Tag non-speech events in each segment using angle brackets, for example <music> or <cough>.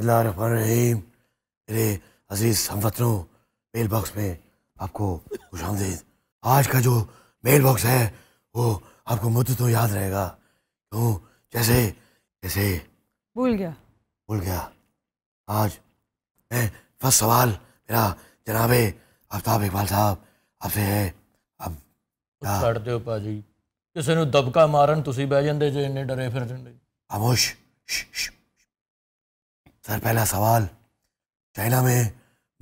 बिस्मिल्लाम मेरे अजीज़ हमवतनों mail box में आपको खुश आमदीद आज का जो मेल बॉक्स है वो आपको मुद्दों तो याद रहेगा क्यों जैसे जैसे भूल गया भूल गया आज मैं फर्स्ट सवाल मेरा जनाबे आफ्ताब इकबाल साहब आपसे है अब ਛੱਡ ਦਿਓ ਭਾਜੀ ਕਿਸੇ ਨੂੰ ਦਬਕਾ ਮਾਰਨ ਤੁਸੀਂ ਬਹਿ ਜਾਂਦੇ ਜੇ ਇੰਨੇ ਡਰੇ ਫਿਰ ਜਾਂਦੇ सर पहला सवाल चाइना में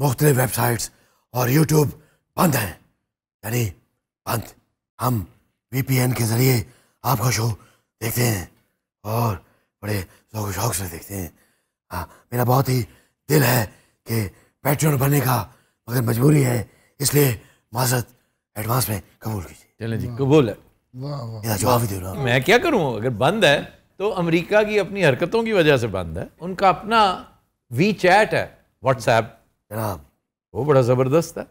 मुख्तलिफ वेबसाइट्स और यूट्यूब बंद हैं यानी बंद हम वीपीएन के ज़रिए आपका शो देखते हैं और बड़े शौक शौक से देखते हैं हाँ मेरा बहुत ही दिल है कि पैट्रियन बनने का मगर मजबूरी है इसलिए माजरत एडवांस में कबूल कीजिए चलें जी कबूल है वाह वाह जवाब ही दे रहा हूँ मैं क्या करूँ अगर बंद है तो अमेरिका की अपनी हरकतों की वजह से बंद है उनका अपना वी चैट है व्हाट्सएप वो बड़ा ज़बरदस्त है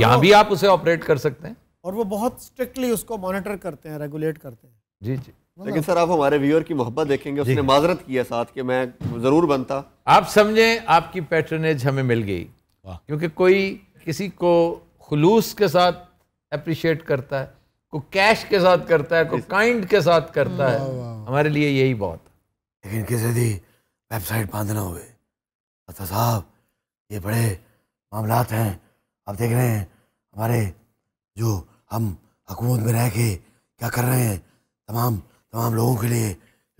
यहाँ भी आप उसे ऑपरेट कर सकते हैं और वो बहुत स्ट्रिक्टली उसको मॉनिटर करते हैं रेगुलेट करते हैं जी जी हाँ। लेकिन सर आप हमारे व्यूअर की मोहब्बत देखेंगे उसने माजरत किया साथ कि मैं ज़रूर बनता आप समझें आपकी पैटर्नेज हमें मिल गई क्योंकि कोई किसी को खलूस के साथ अप्रिशिएट करता है को कैश के साथ करता है को काइंड के साथ करता है हमारे लिए यही बहुत लेकिन किसी दी वेबसाइट बांधना हुए अच्छा साहब ये बड़े मामला हैं आप देख रहे हैं हमारे जो हम हकूमत में रह के क्या कर रहे हैं तमाम तमाम लोगों के लिए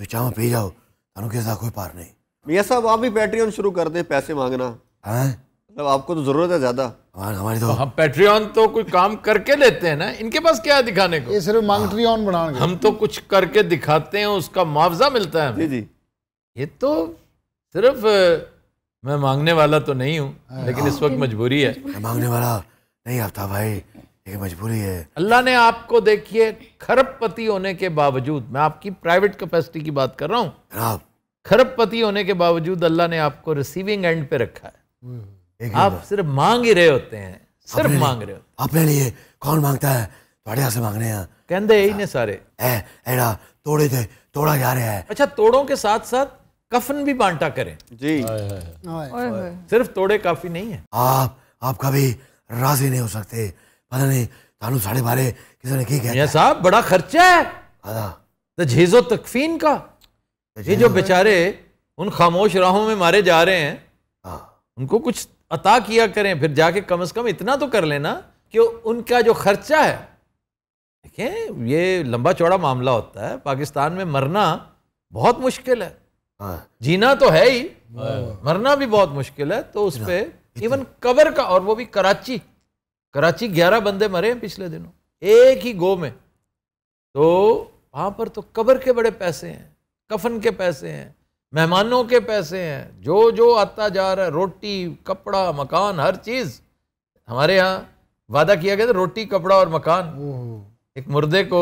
जो चाव पी जाओ तानू के साथ कोई पार नहीं मियाँ साहब आप भी पैट्रियन शुरू कर दें पैसे मांगना हैं हाँ? मतलब आपको तो जरूरत है ज्यादा हाँ, हमारी तो, तो हम पेट्रियन तो कोई काम करके लेते हैं ना इनके पास क्या है दिखाने को ये सिर्फ मांगट्रियन हाँ। बनाने हम तो कुछ करके दिखाते हैं उसका मुआवजा मिलता है जी जी ये तो सिर्फ मैं मांगने वाला तो नहीं हूँ हाँ। लेकिन इस वक्त मजबूरी है मैं मांगने वाला नहीं आता भाई ये मजबूरी है अल्लाह ने आपको देखिए खरबपति होने के बावजूद मैं आपकी प्राइवेट कैपेसिटी की बात कर रहा हूँ खरबपति होने के बावजूद अल्लाह ने आपको रिसीविंग एंड पे रखा है हम्म। आप सिर्फ मांग ही रहे होते हैं सिर्फ मांग रहे होते अपने लिए कौन मांगता है ਤੁਹਾਡੇ ਆਸੇ ਮੰਗਨੇ ਆ ਕਹਿੰਦੇ ਇਹੀ ਨੇ ਸਾਰੇ ਐ ਐੜਾ ਤੋੜੇ ਤੇ ਤੋੜਾ ਜਾ ਰਿਹਾ ਹੈ ਅੱਛਾ ਤੋੜੋं के साथ-साथ कफन भी बांटा करें जी आए, आए, आए, आए, आए। सिर्फ तोड़े काफी नहीं है आप आप कभी राजी नहीं हो सकते पता नहीं थानू साढ़े बारे किसी ने की कहता साहब बड़ा खर्चा है आधा तो झीजो तकफीन का तो ये जो बेचारे उन खामोश राहों में मारे जा रहे हैं हाँ। उनको कुछ अता किया करें फिर जाके कम से कम इतना तो कर लेना कि उनका जो खर्चा है देखें ये लंबा चौड़ा मामला होता है पाकिस्तान में मरना बहुत मुश्किल है हाँ। जीना तो है ही हाँ। मरना भी बहुत मुश्किल है तो उस पर इवन कबर का और वो भी कराची कराची ग्यारह बंदे मरे हैं पिछले दिनों एक ही गो में तो वहाँ पर तो कबर के बड़े पैसे हैं कफन के पैसे हैं मेहमानों के पैसे हैं जो जो आता जा रहा है रोटी कपड़ा मकान हर चीज़ हमारे यहाँ वादा किया गया था रोटी कपड़ा और मकान एक मुर्दे को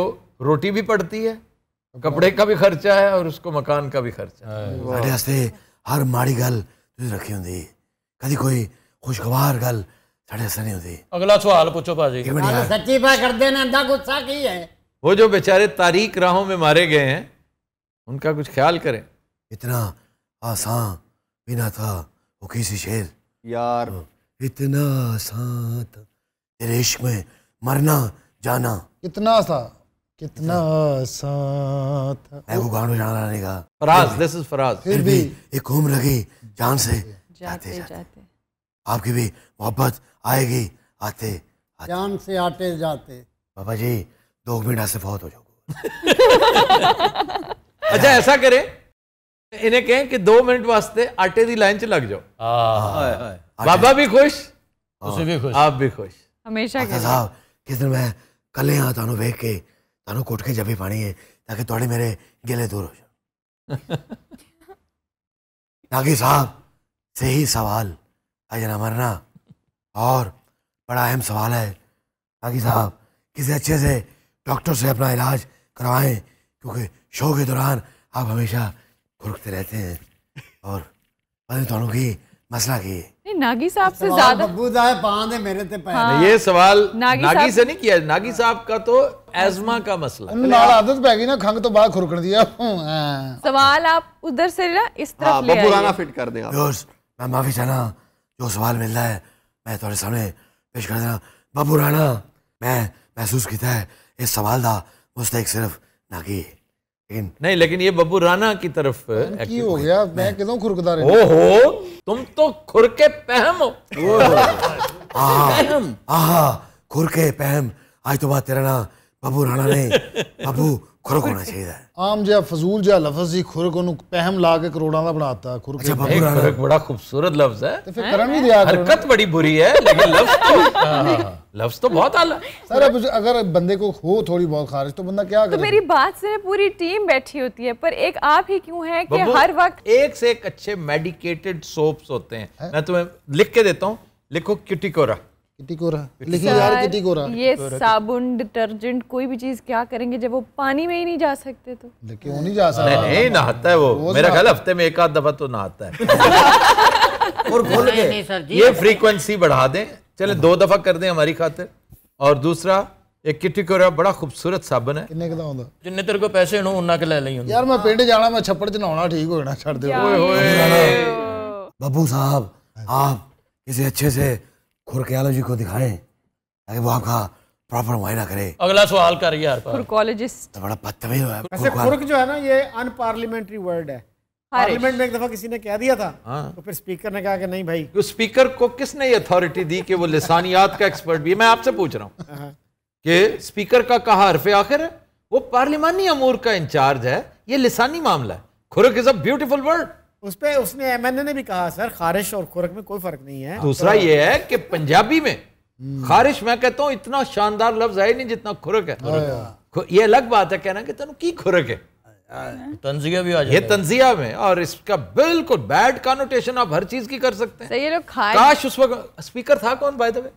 रोटी भी पड़ती है तो कपड़े का भी खर्चा है और उसको मकान का भी खर्चा है ਸਾਡੇ ਵਾਸਤੇ ਹਰ ਮਾੜੀ ਗੱਲ ਤੁਸੀਂ ਰੱਖੀ ਹੁੰਦੀ ਕਦੀ ਕੋਈ ਖੁਸ਼ਗਵਾਰ ਗੱਲ ਸਾਡੇ ਵਾਸਤੇ ਨਹੀਂ बेचारे तारीख राहों में मारे गए हैं उनका कुछ ख्याल करें इतना आसान भी ना था वो किसी शेर यार हाँ, इतना आसान था इश्क में मरना जाना कितना सा कितना आसान मैं वो गाना जाना नहीं का फराज दिस इज फराज फिर भी एक उम्र लगी जान से जाते जाते, जाते। आपकी भी मोहब्बत आएगी आते, आते जान से आते जाते बाबा जी दो मिनट से बहुत हो जाओ <laughs> अच्छा ऐसा करें इन्हें कहें कि दो मिनट वास्ते आटे की लाइन च लग जाओ बाबा भी खुश हाँ। भी खुश आप भी खुश हमेशा ਹਮੇਸ਼ਾ ਕਿ ਸਾਹਿਬ ਕਿਸ ਦਿਨ ਮੈਂ ਕੱਲੇ ਆ ਤੁਹਾਨੂੰ ਵੇਖ ਕੇ ਤੁਹਾਨੂੰ ਕੋਟ ਕੇ ਜੱਫੀ ਪਾਣੀ ਹੈ ਤਾਂ ਕਿ ਤੁਹਾਡੇ ਮੇਰੇ ਗਿਲੇ साहब सही <laughs> सवाल आज ना मरना और बड़ा अहम सवाल है ताकि साहब किसी अच्छे से डॉक्टर से अपना इलाज करवाएं क्योंकि शो के दौरान आप हमेशा भुरकते रहते हैं और ਤੁਹਾਨੂੰ ਕੀ ਮਸਲਾ ਕੀ ਹੈ नहीं नागी साहब से ज्यादा ਬੱਬੂ ਦਾ ਪਾਣ ਦੇ ਮੇਰੇ हाँ। ये सवाल नागी नागी से नहीं किया नागी साहब का तो एजमा का मसला है। ਉਹਨੂੰ ਨਾਲ ਆਦਤ ਪੈ ਗਈ ਨਾ ਖੰਗ ਤੋਂ ਬਾਹਰ ਖੁਰਕਣ ਦੀ सवाल आप उधर से ना इस तरफ हाँ ले बब्बू राना आइए फिट कर दें आप दोस्त मैं माफी चाहना जो सवाल मिल रहा है मैं थोड़े सामने पेश कर देना बाबू राणा मैं महसूस किया है इस सवाल का मुस्तक सिर्फ नागी है इन नहीं लेकिन ये बब्बू राणा की तरफ की हो गया मैं कहता हूँ खुरकदार ओहो तुम तो खुरके पहम हो <laughs> पहम आहा खुरके पहम आज तो बात तेरा ना बबू राणा ने बबू खुरक होना चाहिए आम जहा फजूल जहा लफ्ज ही खुरक ओनु पहम ला के करोड़ां दा बनाता अच्छा, खुरक अच्छा बब्बू राणा बड़ा खूबसूरत लफ्ज है तो फिर करन भी दिया हरकत बड़ी बुरी है लेकिन लफ्ज तो- <laughs> हाँ। लफ्ज तो बहुत आला सर अब अगर बंदे को हो थोड़ी बहुत खारिज तो बंदा क्या तो करे? तो मेरी बात से पूरी टीम बैठी होती है पर एक आप ही क्यों है कि हर वक्त एक से एक अच्छे मेडिकेटेड सोप्स होते हैं है? मैं तुम्हें लिख के देता हूँ लिखो क्यूटिकोरा ये साबुन डिटर्जेंट कोई भी चीज क्या करेंगे जब वो पानी में ही नहीं जा सकते तो वो नहीं जा सकते नहीं नहाता है वो मेरा ख्याल हफ्ते में एक आध दफा तो नहाता है <laughs> और भूल गए ये फ्रीक्वेंसी बढ़ा दें चले दो दफ़ा कर दें हमारी खातिर और दूसरा एक किटी को बड़ा खूबसूरत ਸਾਬਣ है ਕਿੰਨੇ ਕਿਦਾ ਹੁੰਦਾ ਜਿੰਨੇ तेरे को पैसे ਹੋਣ ਉਹਨਾਂ के ले ले यार मैं पिंड जाना मैं छप्पड़ ਛੱਪੜ ਚ ਨਹਾਉਣਾ ਠੀਕ ਹੋ ਜਾਣਾ ਛੱਡ ਦੇ ਓਏ ਹੋਏ ਬੱਬੂ ਸਾਹਿਬ ਆਪ ਕਿਸੇ ਅੱਛੇ को दिखाएं ताकि वो आपका प्रॉपर मुआयना करे अगला सवाल कर यार खुरकोलॉजिस्ट बड़ा तो बड़ा बदतमीज है वैसे खुरक जो है ना ये अनपार्लियामेंट्री वर्ड है पार्लियामेंट में एक दफा किसी ने कह दिया था हाँ। तो फिर स्पीकर ने कहा कि नहीं भाई तो स्पीकर को किसने ये अथॉरिटी दी कि वो लिसानियात का एक्सपर्ट भी है मैं आपसे पूछ रहा हूँ हाँ, हाँ। कि स्पीकर का कहा हरफे आखिर है वो पार्लिमानी अमूर का इंचार्ज है ये लिसानी मामला है खुरक इज अ ब्यूटीफुल वर्ड उस पर उसने एमएनए ने भी कहा सर खारिश और खुरक में कोई फर्क नहीं है दूसरा तो ये है कि पंजाबी में हम्म। खारिश मैं कहता हूँ इतना शानदार लफ्ज है नहीं जितना खुरक है ये अलग बात है कहना कि तेन की खुरक है हाँ। तो तंजिया भी आ ये तंजिया में और इसका बिल्कुल बैड कॉनोटेशन आप हर चीज की कर सकते हैं लोग काश उस वक्त स्पीकर था कौन by the way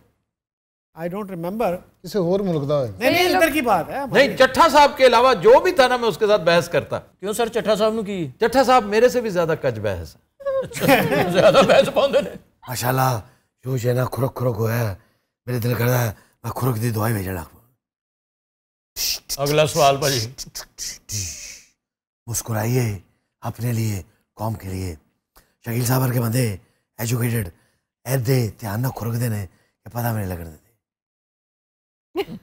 I don't किसी और मुल्क का नहीं नहीं इधर की बात है नहीं साहब के अलावा जो भी था ना मैं उसके साथ बहस करता क्यों सर चट्टा साहब ने की चट्टा साहब मेरे से भी ज्यादा कच बहस है <laughs> ज्यादा बहस पाਉਂਦੇ ਨੇ ਮਾਸ਼ਾਅੱਲਾ ਜੋ ਜੇ ਨਾ खुरक ਖੁਰਕ ਹੋਇਆ ਮੇਰੇ ਦਿਲ ਕਰਦਾ ਮੈਂ ਖੁਰਕ मुस्कुराइए अपने लिए कौम के लिए शकील साहब के बंदे एजुकेटेड ऐद ध्यान ना खुरक देने के पता मैंने लगन देते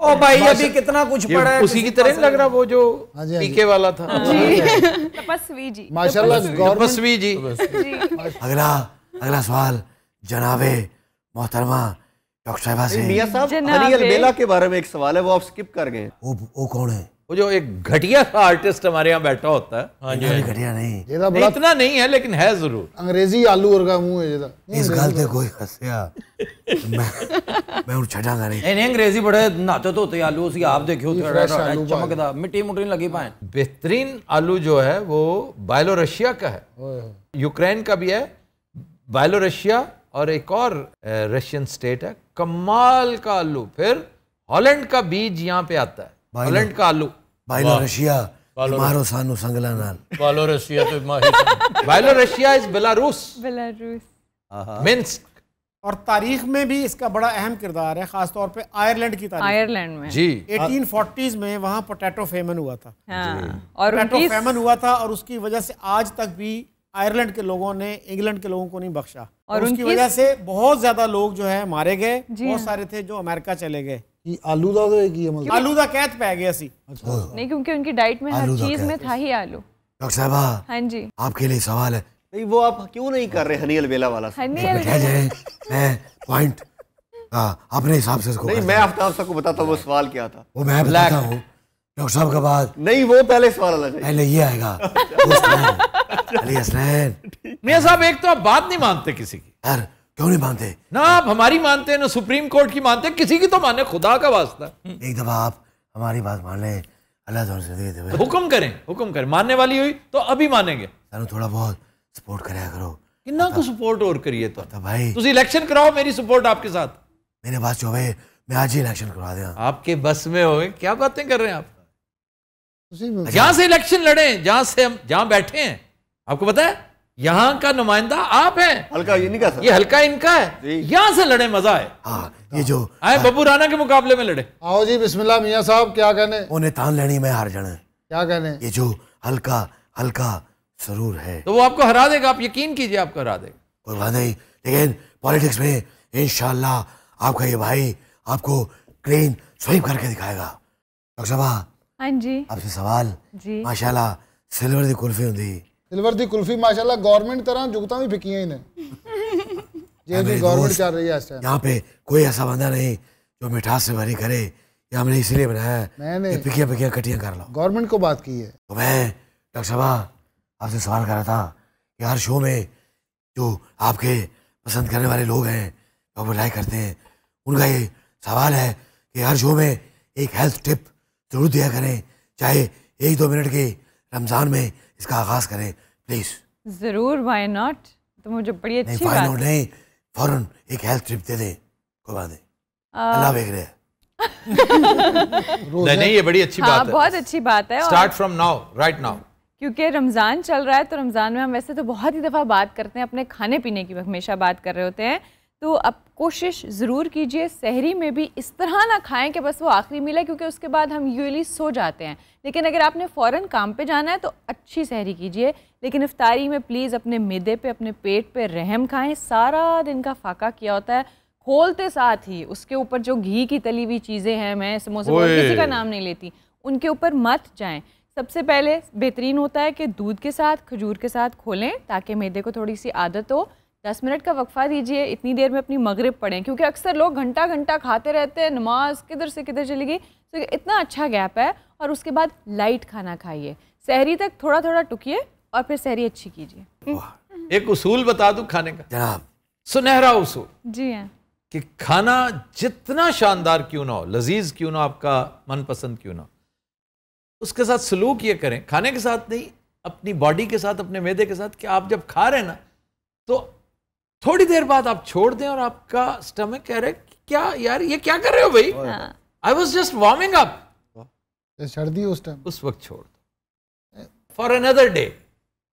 ओ भाई अभी कितना कुछ पड़ा है उसी की तरह लग रहा वो जो हाँ हाँ पीके वाला था हाँ तपस्वी जी माशाल्लाह तपस्वी जी अगला अगला सवाल जनाबे मोहतरमा डॉक्टर साहब से मियां साहब हनी बेला के बारे में एक सवाल है वो आप स्किप कर गए वो वो कौन है वो जो एक घटिया सा आर्टिस्ट हमारे यहाँ बैठा होता है हाँ हाँ घटिया नहीं जेदा तो बड़ा इतना नहीं है लेकिन है जरूर अंग्रेजी आलू और का मुंह है तो। इस गल ते तो कोई हसया मैं मैं उन छड़ांगा नहीं नहीं अंग्रेजी बड़े नाते तो होते आलू उसी आप देखियो चमकदार मिट्टी मुट्टी लगी पाए बेहतरीन आलू जो है वो बायलोरशिया का है यूक्रेन का भी है बायलोरशिया और एक और रशियन स्टेट है कमाल का आलू फिर हॉलैंड का बीज यहाँ पे आता है हॉलैंड का आलू बाइलो रशिया मारो सानू संगला नाल बाइलो रशिया तो Byelorussia is Belarus Belarus Minsk और तारीख में भी इसका बड़ा अहम किरदार है खासतौर पे आयरलैंड की तारीख आयरलैंड में जी 1840s में वहाँ पोटैटो फेमन हुआ था हाँ। और पोटैटो फेमन हुआ था और उसकी वजह से आज तक भी आयरलैंड के लोगों ने इंग्लैंड के लोगों को नहीं बख्शा और उसकी वजह से बहुत ज्यादा लोग जो है मारे गए बहुत हाँ। सारे थे जो अमेरिका चले गए में हर चीज में था ही आलू डॉक्टर साहब हाँ जी आपके लिए सवाल है नहीं वो आप क्यों नहीं कर रहे वाला मैं पॉइंट हाँ, अपने हिसाब से इसको नहीं मैं आफ्ताब साहब को बताता वो सवाल क्या था वो मैं बताता डॉक्टर साहब बाद नहीं वो पहले सवाल पहले ये आएगा <laughs> साहब एक तो आप बात नहीं मानते किसी की यार क्यों नहीं मानते ना आप हमारी मानते हैं ना सुप्रीम कोर्ट की मानते हैं किसी की तो माने खुदा का वास्ता एक दफा आप हमारी बात मान लें अल्लाह तो हुक्म करें हुक्म करें मानने वाली हुई तो अभी मानेंगे थोड़ा बहुत सपोर्ट कराया करो किन्ना को सपोर्ट और करिए तो भाई तुम इलेक्शन कराओ मेरी सपोर्ट आपके साथ मेरे पास जो है मैं आज ही इलेक्शन करवा दें आपके बस में हो क्या बातें कर रहे हैं आप जहां से इलेक्शन लड़े जहां से हम जहां बैठे हैं आपको पता है यहाँ का नुमाइंदा आप हैं हल्का ये नहीं ये हल्का इनका है यहाँ से लड़े मजा है हाँ ये जो आए बब्बू राणा के मुकाबले में लड़े आओ जी बिस्मिल्लाह मियाँ साहब क्या कहने उन्हें तान लेनी में हार जाना क्या कहने ये जो हल्का हल्का जरूर है तो वो आपको हरा देगा आप यकीन कीजिए आपको हरा देगा कोई बात नहीं लेकिन पॉलिटिक्स में इन आपका ये भाई आपको क्लीन स्वीप करके दिखाएगा डॉक्टर साहब हाँ जी आपसे सवाल जी माशाल्लाह सिल्वर की कुल्फी होंगी सिल्वर की कुल्फी माशाल्लाह गवर्नमेंट तरह जुगता भी फिकिया ही ने ये <laughs> भी गवर्नमेंट कर रही है इस टाइम यहाँ पे कोई ऐसा बंदा नहीं जो मिठास से भरी करे ये हमने इसीलिए बनाया मैंने फिकिया फिकिया कटिया कर लो गवर्नमेंट को बात की है तो मैं डॉक्टर साहब आपसे सवाल कर रहा था कि हर शो में जो आपके पसंद करने वाले लोग हैं जो तो आपको लाइक करते हैं उनका ये सवाल है कि हर शो में एक हेल्थ टिप जरूर दिया करें चाहे एक दो मिनट के रमज़ान में इसका आगाज़ करें प्लीज जरूर वाई नॉट तो मुझे बड़ी अच्छी नहीं, बात नहीं फौरन एक हेल्थ ट्रिप दे दे कोई बात अल्लाह भेज रहे नहीं <laughs> नहीं ये बड़ी अच्छी हाँ, बात है बहुत अच्छी बात है start from now right now क्योंकि रमज़ान चल रहा है तो रमज़ान में हम वैसे तो बहुत ही दफ़ा बात करते हैं अपने खाने पीने की हमेशा बात कर रहे होते हैं तो अब कोशिश ज़रूर कीजिए शहरी में भी इस तरह ना खाएं कि बस वो आखिरी मिले क्योंकि उसके बाद हम यूली सो जाते हैं लेकिन अगर आपने फ़ौरन काम पे जाना है तो अच्छी शहरी कीजिए लेकिन इफ्तारी में प्लीज़ अपने मैदे पे अपने पेट पे रहम खाएं सारा दिन का फाका किया होता है खोलते साथ ही उसके ऊपर जो घी की तली हुई चीज़ें हैं मैं समोसे किसी का नाम नहीं लेती उनके ऊपर मत जाएँ सबसे पहले बेहतरीन होता है कि दूध के साथ खजूर के साथ खोलें ताकि मैदे को थोड़ी सी आदत हो दस मिनट का वक्फ़ा दीजिए इतनी देर में अपनी मगरब पढ़ें क्योंकि अक्सर लोग घंटा घंटा खाते रहते हैं नमाज किधर से किधर चली गई तो इतना अच्छा गैप है और उसके बाद लाइट खाना खाइए शहरी तक थोड़ा थोड़ा टुकिए और फिर शहरी अच्छी कीजिए एक उसूल बता दू खाने का जनाब सुनहरा उसूल जी हाँ कि खाना जितना शानदार क्यों ना हो लजीज क्यों ना आपका मनपसंद क्यों ना उसके साथ सलूक ये करें खाने के साथ नहीं अपनी बॉडी के साथ अपने मैदे के साथ कि आप जब खा रहे हैं ना तो थोड़ी देर बाद आप छोड़ दें और आपका स्टमक कह रहे क्या यार ये क्या कर रहे हो भाई I was just warming up सर्दी उस टाइम उस वक्त छोड़ दो फॉर अनदर डे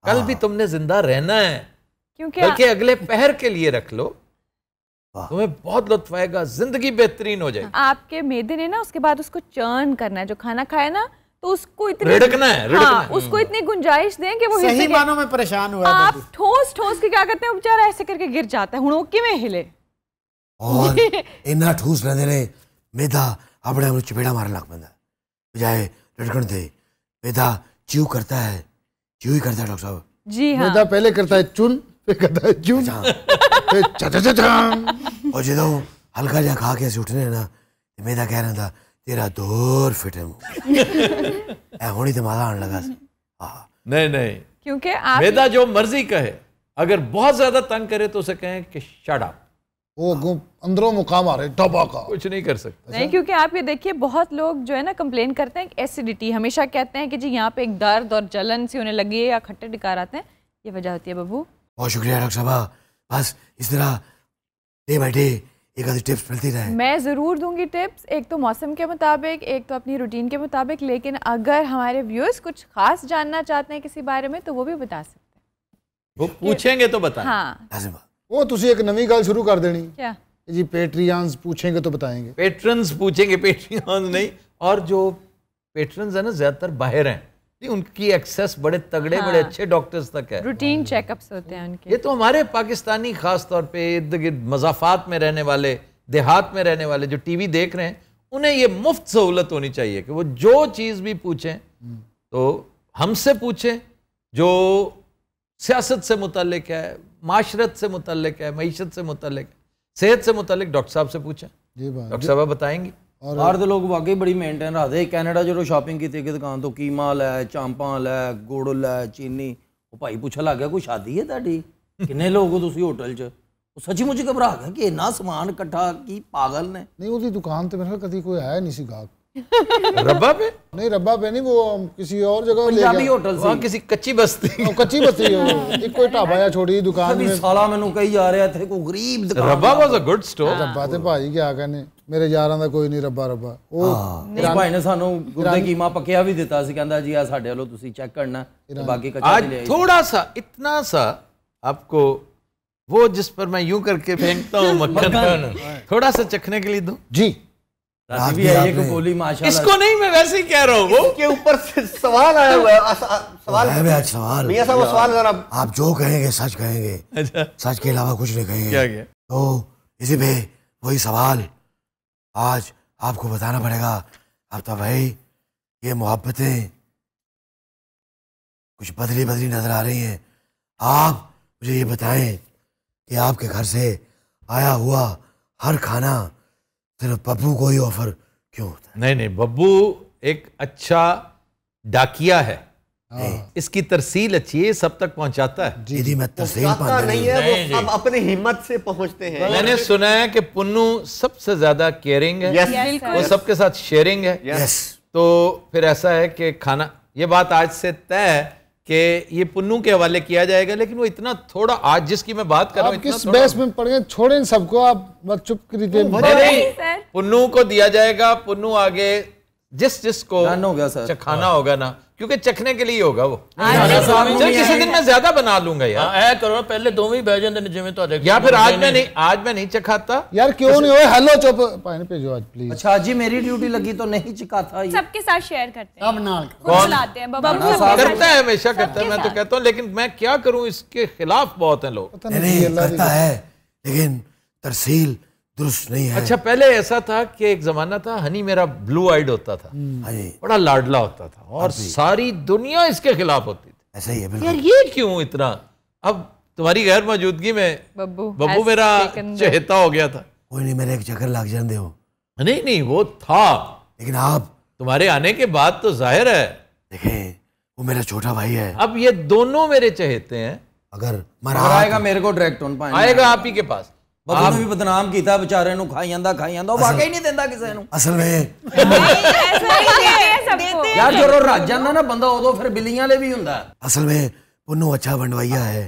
कल हाँ। भी तुमने जिंदा रहना है क्योंकि बल्कि अगले पहर के लिए रख लो तुम्हें बहुत लुत्फ आएगा जिंदगी बेहतरीन हो जाएगी आपके मेदे ने ना उसके बाद उसको चर्न करना है जो खाना खाए ना तो उसको इतनी रिड़कना है, रिड़कना हाँ, उसको हम्म। इतनी गुंजाइश दें कि वो सही मानों में परेशान हुआ आप ठोस ठोस के क्या करते हैं बेचारा ऐसे करके गिर जाता है हुणोकी में हिले और <laughs> इन्ना ठोस रहने ने मेधा अपने आप चपेड़ा मारने लग पैंदा बजाय रिड़कन दे मेधा च्यू करता है च्यू ही करता है डॉक्टर साहब जी हाँ मेधा पहले करता है चुन फिर करता है चू अच्छा। <laughs> और जो हल्का जहा खा के उठने ना मेधा कह रहा था तेरा दूर फिट है मुझे ऐ होनी तो माला आने लगा ਸੀ हाँ नहीं नहीं क्योंकि आप वेदा जो मर्जी कहे अगर बहुत ज्यादा तंग करे तो उसे कहें कि शट अप वो अंदरों मुकाम आ रहे डबा का कुछ नहीं कर सकते नहीं क्योंकि आप ये देखिए बहुत लोग जो है ना कंप्लेन करते हैं एसिडिटी हमेशा कहते हैं कि जी यहाँ पे एक दर्द और जलन सी होने लगी है या खट्टे डिकार आते हैं ये वजह होती है बाबू बहुत शुक्रिया डॉक्टर साहब बस इस तरह डे बाई डे एक आधी टिप्स मिलती रहे मैं ज़रूर दूंगी टिप्स एक तो मौसम के मुताबिक एक तो अपनी रूटीन के मुताबिक लेकिन अगर हमारे व्यूअर्स कुछ खास जानना चाहते हैं किसी बारे में तो वो भी बता सकते हैं वो पूछेंगे तो बता हाँ वो तुझे एक नवी गल शुरू कर देनी क्या जी पेट्रियंस पूछेंगे तो बताएंगे पेट्रन्स पूछेंगे पेट्रियंस नहीं और जो पेट्रन्स है ना ज़्यादातर बाहर हैं नहीं उनकी एक्सेस बड़े तगड़े हाँ, बड़े अच्छे डॉक्टर्स तक है रूटीन चेकअप्स होते हैं उनके ये तो हमारे पाकिस्तानी खास तौर पे इर्द गिर्द मजाफात में रहने वाले देहात में रहने वाले जो टीवी देख रहे हैं उन्हें ये मुफ्त सहूलत होनी चाहिए कि वो जो चीज़ भी पूछें तो हमसे पूछें जो सियासत से मुतलक है माशरत से मुतलक है मीशत से मुतलक है सेहत से मुतलक डॉक्टर साहब से पूछें डॉक्टर साहब बताएंगी ਬਾਹਰ ਦੇ ਲੋਕ ਵਾਕਈ ਬੜੀ ਮੇਨਟੇਨ ਰੱਖਦੇ ਕੈਨੇਡਾ ਜਦੋਂ ਸ਼ਾਪਿੰਗ ਕੀਤੀ ਕਿ ਦੁਕਾਨ ਤੋਂ ਕੀਮਾ ਲੈ ਚਾਂਪਾਂ ਲੈ ਗੁੜ ਲੈ ਚੀਨੀ ਉਹ ਭਾਈ ਪੁੱਛਣ ਲੱਗ ਗਿਆ ਕੋਈ ਸ਼ਾਦੀ ਹੈ ਤੁਹਾਡੀ ਕਿੰਨੇ ਲੋਕ ਹੋ ਤੁਸੀਂ ਹੋਟਲ 'ਚ ਉਹ ਸੱਚੀ ਮੁੱਚ ਘਬਰਾ ਗਿਆ ਕਿ ਇੰਨਾ ਸਮਾਨ ਇਕੱਠਾ ਕੀ ਪਾਗਲ ਨੇ नहीं उसकी दुकान तो मेरे ख्याल कभी कोई आया नहीं सी गाहक रब्बा पे नहीं रब्बा पे नहीं वो हम किसी और जगह ले ਪੰਜਾਬੀ गया ਹੋਟਲ ਸੀ वहाँ किसी कच्ची बस्ती वो कच्ची बस्ती है वो एक कोई ढाबा या छोटी सी दुकान ਕਦੀ में ਸਾਲਾ ਮੈਨੂੰ ਕਹੀ ਜਾ ਰਿਹਾ ਇੱਥੇ ਕੋਈ ਗਰੀਬ ਦੁਕਾਨ रब्बा वाज अ गुड स्टोर बातें भाई क्या कहने मेरे ਯਾਰਾਂ ਦਾ ਕੋਈ ਨਹੀਂ रबा ਰੱਬਾ ਉਹ ਨਹੀਂ ਭਾਈ ਨੇ ਸਾਨੂੰ ਗੁਰਦੇ ਕੀਮਾ ਪੱਕਿਆ ਵੀ ਦਿੱਤਾ ਸੀ ਕਹਿੰਦਾ ਜੀ ਆ थोड़ा सा इतना सा आपको वो जिस पर मैं यूं करके फेंकता हूं मक्खन थोड़ा सा चखने के लिए दो जी भी है एक बोली माशा इसको नहीं मैं वैसे ही कह रहा हूँ वो के ऊपर से सवाल आया हुआ है सवाल है सवाल मियां साहब वो सवाल जरा आप जो कहेंगे सच कहेंगे अच्छा सच के अलावा कुछ नहीं कहेंगे क्या क्या तो इसी पे वही सवाल आज आपको बताना पड़ेगा अब तो भाई ये मोहब्बतें कुछ बदली बदली नज़र आ रही हैं आप मुझे ये बताएं कि आपके घर से आया हुआ हर खाना सिर्फ बब्बू को ही ऑफर क्यों होता है नहीं नहीं बब्बू एक अच्छा डाकिया है हाँ। हाँ। इसकी तरसील अच्छी है सब तक पहुंचाता है जी जी मैं तरसील नहीं है नहीं वो अब अपने हिम्मत से पहुंचते हैं मैंने सुना है कि पुन्नू सबसे ज्यादा केयरिंग है यस वो सबके साथ शेयरिंग है यस तो फिर ऐसा है कि खाना ये बात आज से तय है कि ये पुन्नू के हवाले किया जाएगा लेकिन वो इतना थोड़ा आज जिसकी मैं बात कर रहा हूँ किस बहस में पड़ गए छोड़े सबको आप चुप करिए पुन्नू को दिया जाएगा पुन्नू आगे जिस जिस को हो गया सर चखाना होगा ना क्योंकि चखने के लिए होगा वो चल हाँ, किसी दिन मैं ज्यादा बना लूंगा यार हाँ, करो पहले दो ही ਬਹਿ ਜਾਂਦੇ जिम्मे तो या फिर आज मैं नहीं आज मैं नहीं चखाता यार क्यों नहीं ਨਹੀਂ हेलो चुप ਚੁੱਪ ਪਾਣੀ ਭੇਜੋ ਅੱਜ ਪਲੀਜ਼ ਅੱਛਾ ਜੀ ਮੇਰੀ ਡਿਊਟੀ ਲੱਗੀ तो नहीं चखाता सबके साथ शेयर करते हैं सब नाल कौन लाते हैं बाबा करता है हमेशा करता है मैं तो कहता हूँ लेकिन मैं क्या करूँ इसके खिलाफ बहुत है लोग लेकिन तरसील दुरुस्त नहीं है अच्छा पहले ऐसा था कि एक ज़माना था हनी मेरा ब्लू आइड होता था हम्म। हाँ बड़ा लाडला होता था और हाँ सारी दुनिया इसके खिलाफ होती थी ऐसा ही है यार ये क्यों इतना अब तुम्हारी गैर मौजूदगी में बब्बू बब्बू मेरा चहेता हो गया था कोई नहीं मेरे एक चक्कर लाग जाते हो नहीं नहीं वो था लेकिन आप तुम्हारे आने के बाद तो जाहिर है देखें वो मेरा छोटा भाई है अब ये दोनों मेरे चहेते हैं अगर मरा आएगा मेरे को डायरेक्ट आएगा आप ही के पास ਬਾਬੂ ਨੂੰ ਵੀ ਬਦਨਾਮ ਕੀਤਾ ਵਿਚਾਰੇ ਨੂੰ ਖਾਈ ਜਾਂਦਾ ਖਾਈ ਜਾਂਦਾ ਉਹ ਵਾਕਈ ਨਹੀਂ ਦਿੰਦਾ ਕਿਸੇ ਨੂੰ ਅਸਲ ਵਿੱਚ ਯਾਰ ਜਦੋਂ ਰੱਜ ਜਾਂਦਾ ਨਾ ਬੰਦਾ ਉਦੋਂ ਫਿਰ ਬਿੱਲੀਆਂ ਲਈ ਵੀ ਹੁੰਦਾ असल में पुन्नू अच्छा बंडवाइया है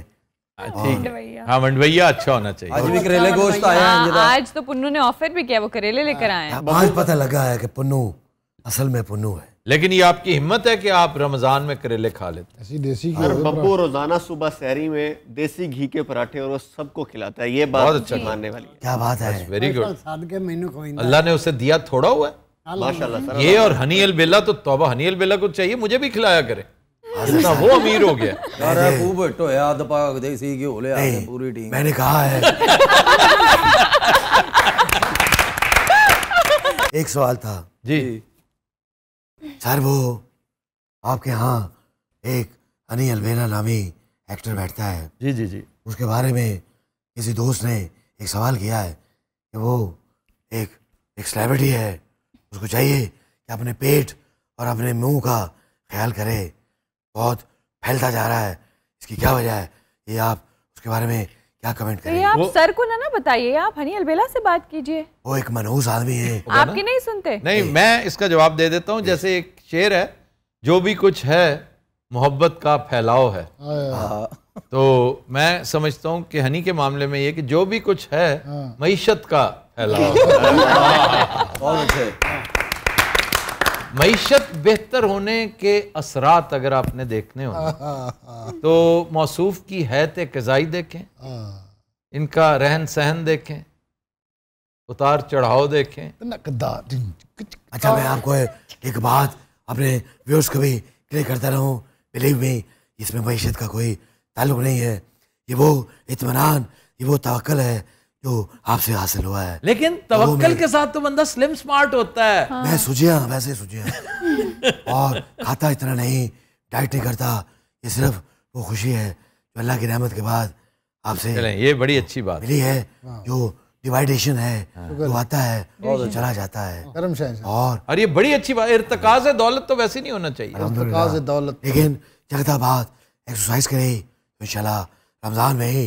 ठीक हाँ मंडवैया अच्छा होना चाहिए आज भी करेले गोश्त आया है आज तो पुन्नू ने ऑफर भी किया वो करेले लेकर आए हैं आज पता लगा है कि पुन्नू असल में पुन्नू है लेकिन ये आपकी हिम्मत है कि आप रमजान में करेले खा लेते हैं देसी घी बब्बू रोजाना सुबह शहरी में देसी घी के पराठे और सबको खिलाता है ये बात बहुत अच्छा मानने वाली है। क्या बात है वेरी गुड अल्लाह ने उसे दिया थोड़ा हुआ माशाल्लाह ये और हनी अल बेला तो तोबा हनी अल बेला को चाहिए मुझे भी खिलाया करे वो अमीर हो गया <laughs> देसी घी पूरी टीम मैंने कहा है <laughs> एक सवाल था जी सर वो आपके यहाँ एक अनिल अलवेना नामी एक्टर बैठता है जी जी जी उसके बारे में किसी दोस्त ने एक सवाल किया है कि वो एक एक सेलिब्रिटी है उसको चाहिए कि अपने पेट और अपने मुंह का ख्याल करे बहुत फैलता जा रहा है इसकी क्या वजह है ये आप उसके बारे में क्या कमेंट करेंगे आप सर को ना ना बताइए आप हनी अलबेला से बात कीजिए वो एक मनहूस आदमी है आपकी नहीं सुनते नहीं मैं इसका जवाब दे देता हूँ जैसे एक शेर है जो भी कुछ है मोहब्बत का फैलाव है हाँ। तो मैं समझता हूँ कि हनी के मामले में ये कि जो भी कुछ है हाँ। मीशत का फैलाव <laughs> मीशत बेहतर होने के असरात अगर आपने देखने हो हाँ, हाँ, हाँ। तो मौसूफ की हैत कज़ाई देखें इनका रहन सहन देखें उतार चढ़ाव देखें अच्छा मैं आपको एक बात अपने व्यूर्स को भी क्लियर करता रहूँ बिलीव में इसमें मीशत का कोई ताल्लुक नहीं है ये वो इतमान ये वो तवक्ल है जो आपसे हासिल हुआ है लेकिन तो तवक्कल के साथ तो बंदा स्लिम स्मार्ट होता है हाँ। मैं सुजिया वैसे सुजिया <laughs> और खाता इतना नहीं डाइट नहीं करता ये सिर्फ वो खुशी है जो अल्लाह की रहमत के बाद आपसे ये बड़ी अच्छी बात मिली है हाँ। जो डिवाइडेशन है हाँ। जो आता है और तो चला जाता है हाँ। और अरे ये बड़ी अच्छी बात इरतकाज है दौलत तो वैसे नहीं होना चाहिए दौलत तो- लेकिन जगदाबाद एक्सरसाइज करें इंशाल्लाह रमज़ान में ही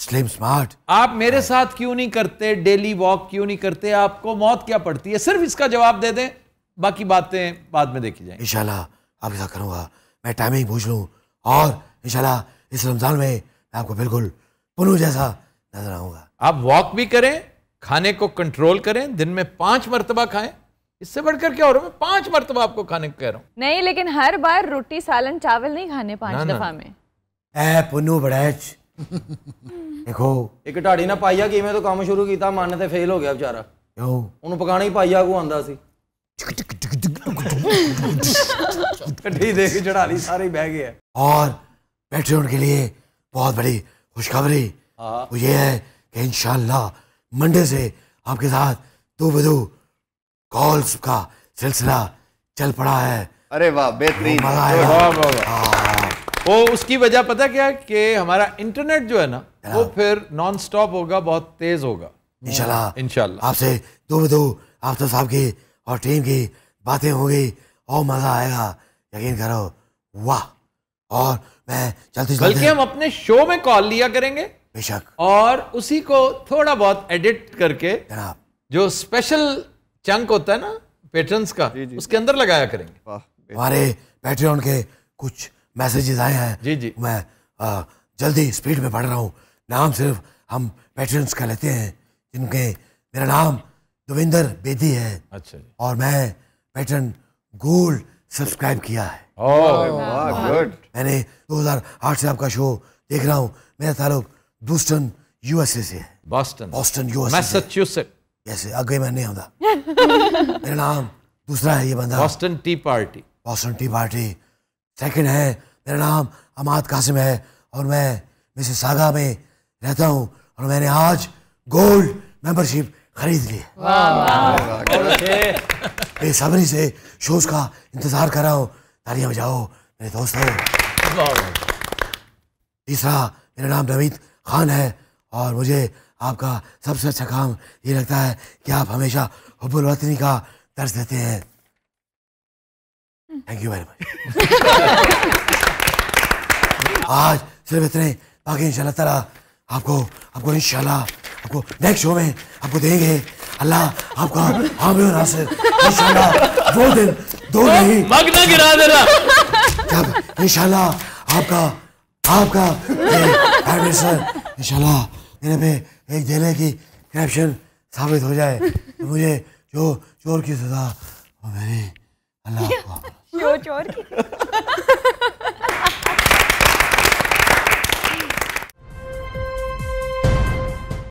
स्लिम स्मार्ट आप मेरे साथ क्यों नहीं करते डेली वॉक क्यों नहीं करते आपको मौत क्या पड़ती है सिर्फ इसका जवाब दे दें बाकी बातें बाद में देखी जाएंगी इंशाल्लाह आप ऐसा करूँगा मैं टाइमिंग पूछ लूँ और इंशाल्लाह इस रमज़ान में मैं आपको बिल्कुल पुनः जैसा नजर आऊँगा आप वॉक भी करें खाने को कंट्रोल करें दिन में पांच मरतबा खाएं इससे बढ़कर क्या हो रहा है मैं पांच मरतबा आपको खाने को कह रहा हूँ नहीं लेकिन हर बार रोटी सालन चावल नहीं खाने पांच दफा में ए पुनु बड़ैच <laughs> देखो एक ढाड़ी ਨਾ ਪਾਈਆ कि तो ਕੰਮ शुरू किया मन ਤੇ फेल हो गया बेचारा ਕਿਉਂ पकाने ही ਹੀ को आंदा देख चढ़ा ली सारे बह गए और के लिए बहुत बड़ी खुशखबरी वो ये है कि इनशाला मंडे से आपके साथ दो बदू कॉल्स का सिलसिला चल पड़ा है अरे वाह बेहतरीन मजा वो उसकी वजह पता क्या कि हमारा इंटरनेट जो है ना हाँ। वो फिर नॉन स्टॉप होगा बहुत तेज होगा इनशाला हाँ, इनशाला आपसे दो दो आफ्तर तो साहब की और टीम की बातें होगी और मज़ा आएगा यकीन करो वाह और मैं चलते बल्कि हम अपने शो में कॉल लिया करेंगे बेशक और उसी को थोड़ा बहुत एडिट करके जनाब जो स्पेशल चंक होता है ना पेटर्न का जी जी उसके अंदर लगाया करेंगे हमारे पैट्रियन के कुछ मैसेजेस आए हैं जी जी मैं आ, जल्दी स्पीड में पढ़ रहा हूँ नाम सिर्फ हम पेटर्न्स का लेते हैं जिनके मेरा नाम दविंदर बेदी है अच्छा जी और मैं पैटर्न गोल्ड सब्सक्राइब किया है गुड मैंने 2008 से आपका शो देख रहा हूँ मेरा ताल्लुक दूस्टन यूएसए से है बॉस्टन बॉस्टन यूएसए मैसाचुसेट जैसे अगले महीने <laughs> मेरा नाम दूसरा है ये बंदा Boston tea party Boston tea party second है मेरा नाम अमाद कासिम है और मैं मिसे सागा में रहता हूँ और मैंने आज गोल्ड मेंबरशिप खरीद ली है बेसब्री से शोज का इंतज़ार कर रहा हूँ तालियाँ बजाओ मेरे दोस्तों तीसरा मेरा नाम नवीद खान है और मुझे आपका सबसे अच्छा काम ये लगता है कि आप हमेशा हब्बुलवतनी का दर्ज देते हैं थैंक यू वेरी मच आज सिर्फ इतने बाकी इंशाल्लाह ताला आपको आपको इंशाल्लाह आपको नेक्स्ट शो में आपको देंगे अल्लाह आपका हामी और नासिर इंशाल्लाह दो दिन दो नहीं मगना गिरा देना जब इंशाल्लाह आपका आपका प्राइम मिनिस्टर इंशाल्लाह मेरे पे एक जेल की करप्शन साबित हो जाए तो मुझे जो चोर की सजा वो मैंने अल्लाह <laughs> चोर की